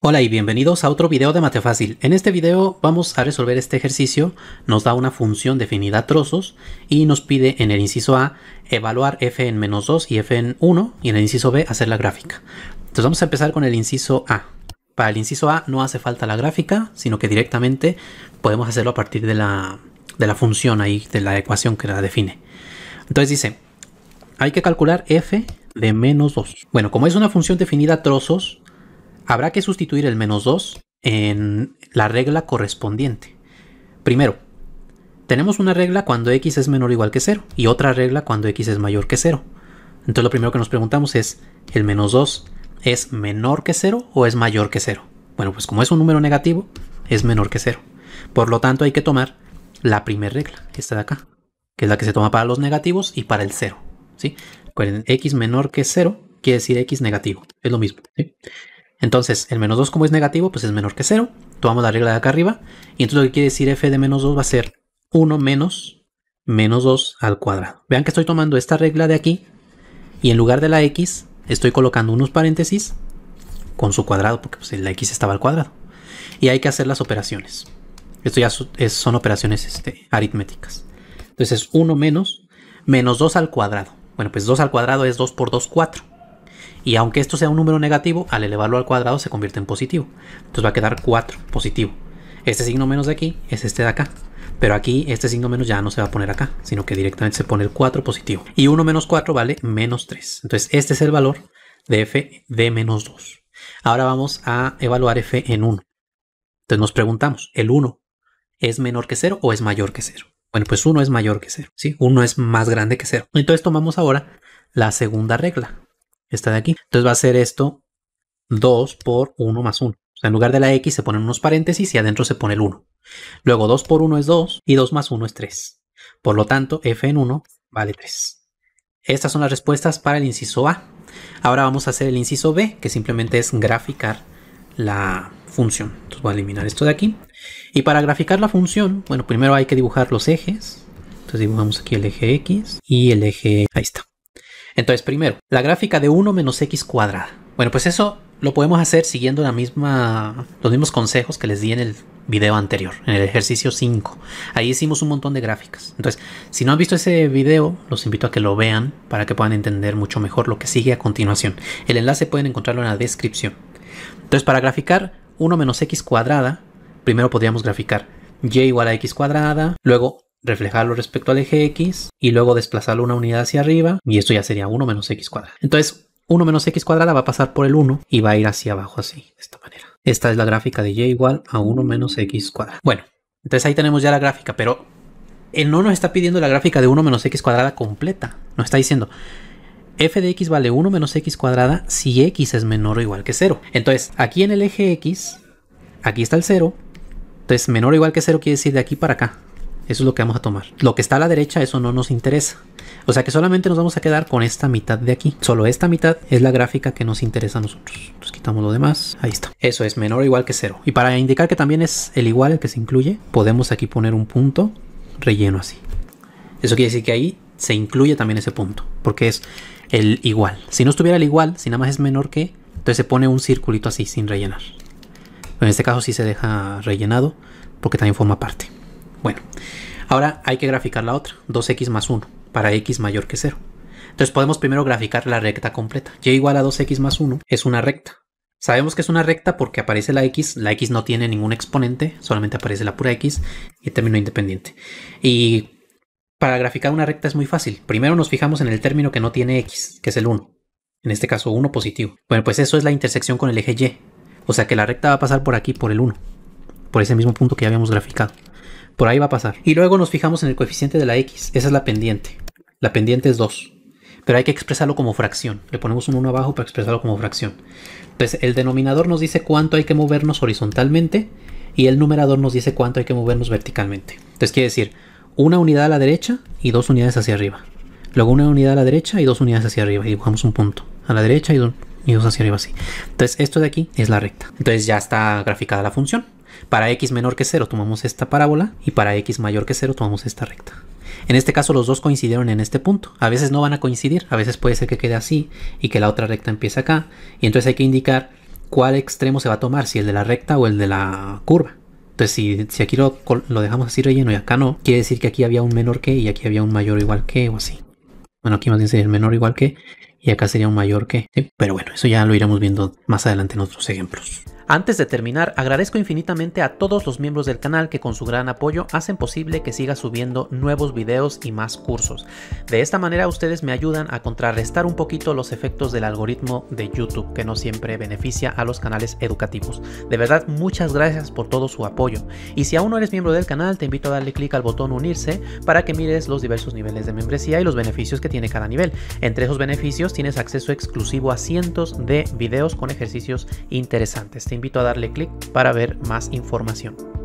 Hola y bienvenidos a otro video de Mate Fácil. En este video vamos a resolver este ejercicio. Nos da una función definida a trozos y nos pide en el inciso A evaluar f en menos 2 y f en 1 y en el inciso B hacer la gráfica. Entonces vamos a empezar con el inciso A. Para el inciso A no hace falta la gráfica, sino que directamente podemos hacerlo a partir de la, de la función ahí, de la ecuación que la define. Entonces dice, hay que calcular f de menos 2. Bueno, como es una función definida a trozos, Habrá que sustituir el menos 2 en la regla correspondiente. Primero, tenemos una regla cuando x es menor o igual que 0 y otra regla cuando x es mayor que 0. Entonces lo primero que nos preguntamos es, ¿el menos 2 es menor que 0 o es mayor que 0? Bueno, pues como es un número negativo, es menor que 0. Por lo tanto hay que tomar la primera regla, esta de acá, que es la que se toma para los negativos y para el 0. ¿sí? Recuerden, x menor que 0 quiere decir x negativo, es lo mismo. ¿sí? Entonces, el menos 2 como es negativo, pues es menor que 0. Tomamos la regla de acá arriba. Y entonces lo que quiere decir f de menos 2 va a ser 1 menos menos 2 al cuadrado. Vean que estoy tomando esta regla de aquí. Y en lugar de la x, estoy colocando unos paréntesis con su cuadrado, porque pues, la x estaba al cuadrado. Y hay que hacer las operaciones. Esto ya son operaciones este, aritméticas. Entonces es 1 menos menos 2 al cuadrado. Bueno, pues 2 al cuadrado es 2 por 2, 4. Y aunque esto sea un número negativo, al elevarlo al cuadrado se convierte en positivo. Entonces va a quedar 4 positivo. Este signo menos de aquí es este de acá. Pero aquí este signo menos ya no se va a poner acá, sino que directamente se pone el 4 positivo. Y 1 menos 4 vale menos 3. Entonces este es el valor de f de menos 2. Ahora vamos a evaluar f en 1. Entonces nos preguntamos, ¿el 1 es menor que 0 o es mayor que 0? Bueno, pues 1 es mayor que 0, 1 es más grande que 0. Entonces tomamos ahora la segunda regla, esta de aquí. Entonces va a ser esto 2 por 1 más 1. O sea, en lugar de la x se ponen unos paréntesis y adentro se pone el 1. Luego 2 por 1 es 2 y 2 más 1 es 3. Por lo tanto, f en 1 vale 3. Estas son las respuestas para el inciso A. Ahora vamos a hacer el inciso B, que simplemente es graficar la función. Entonces voy a eliminar esto de aquí. Y para graficar la función, bueno, primero hay que dibujar los ejes. Entonces dibujamos aquí el eje X y el eje... Ahí está. Entonces, primero, la gráfica de 1 menos x cuadrada. Bueno, pues eso lo podemos hacer siguiendo la misma, los mismos consejos que les di en el video anterior, en el ejercicio 5. Ahí hicimos un montón de gráficas. Entonces, si no han visto ese video, los invito a que lo vean para que puedan entender mucho mejor lo que sigue a continuación. El enlace pueden encontrarlo en la descripción. Entonces, para graficar 1 menos x cuadrada, primero podríamos graficar y igual a x cuadrada, luego reflejarlo respecto al eje x y luego desplazarlo una unidad hacia arriba y esto ya sería 1 menos x cuadrada. Entonces 1 menos x cuadrada va a pasar por el 1 y va a ir hacia abajo así, de esta manera. Esta es la gráfica de y igual a 1 menos x cuadrada. Bueno, entonces ahí tenemos ya la gráfica, pero él no nos está pidiendo la gráfica de 1 menos x cuadrada completa. Nos está diciendo f de x vale 1 menos x cuadrada si x es menor o igual que 0. Entonces aquí en el eje x, aquí está el 0. Entonces menor o igual que 0 quiere decir de aquí para acá eso es lo que vamos a tomar. Lo que está a la derecha, eso no nos interesa. O sea que solamente nos vamos a quedar con esta mitad de aquí. Solo esta mitad es la gráfica que nos interesa a nosotros. Entonces quitamos lo demás. Ahí está. Eso es menor o igual que cero. Y para indicar que también es el igual el que se incluye, podemos aquí poner un punto relleno así. Eso quiere decir que ahí se incluye también ese punto, porque es el igual. Si no estuviera el igual, si nada más es menor que, entonces se pone un circulito así, sin rellenar. en este caso sí se deja rellenado, porque también forma parte. Bueno, ahora hay que graficar la otra, 2x más 1, para x mayor que 0. Entonces podemos primero graficar la recta completa. Y igual a 2x más 1 es una recta. Sabemos que es una recta porque aparece la x, la x no tiene ningún exponente, solamente aparece la pura x y término independiente. Y para graficar una recta es muy fácil. Primero nos fijamos en el término que no tiene x, que es el 1. En este caso 1 positivo. Bueno, pues eso es la intersección con el eje y. O sea que la recta va a pasar por aquí, por el 1. Por ese mismo punto que ya habíamos graficado. Por ahí va a pasar. Y luego nos fijamos en el coeficiente de la x. Esa es la pendiente. La pendiente es 2. Pero hay que expresarlo como fracción. Le ponemos un 1 abajo para expresarlo como fracción. Entonces pues el denominador nos dice cuánto hay que movernos horizontalmente y el numerador nos dice cuánto hay que movernos verticalmente. Entonces quiere decir una unidad a la derecha y dos unidades hacia arriba. Luego una unidad a la derecha y dos unidades hacia arriba. Y dibujamos un punto. A la derecha y, y dos hacia arriba así. Entonces esto de aquí es la recta. Entonces ya está graficada la función. Para x menor que 0 tomamos esta parábola y para x mayor que 0 tomamos esta recta. En este caso los dos coincidieron en este punto. A veces no van a coincidir, a veces puede ser que quede así y que la otra recta empiece acá. Y entonces hay que indicar cuál extremo se va a tomar, si el de la recta o el de la curva. Entonces si, aquí lo, dejamos así relleno y acá no, quiere decir que aquí había un menor que y aquí había un mayor igual que o así. Bueno, aquí más bien sería menor igual que y acá sería un mayor que. Pero bueno, eso ya lo iremos viendo más adelante en otros ejemplos. Antes de terminar, agradezco infinitamente a todos los miembros del canal que con su gran apoyo hacen posible que siga subiendo nuevos videos y más cursos. De esta manera ustedes me ayudan a contrarrestar un poquito los efectos del algoritmo de YouTube que no siempre beneficia a los canales educativos. De verdad, muchas gracias por todo su apoyo. Y si aún no eres miembro del canal, te invito a darle clic al botón unirse para que mires los diversos niveles de membresía y los beneficios que tiene cada nivel. Entre esos beneficios tienes acceso exclusivo a cientos de videos con ejercicios interesantes invito a darle clic para ver más información.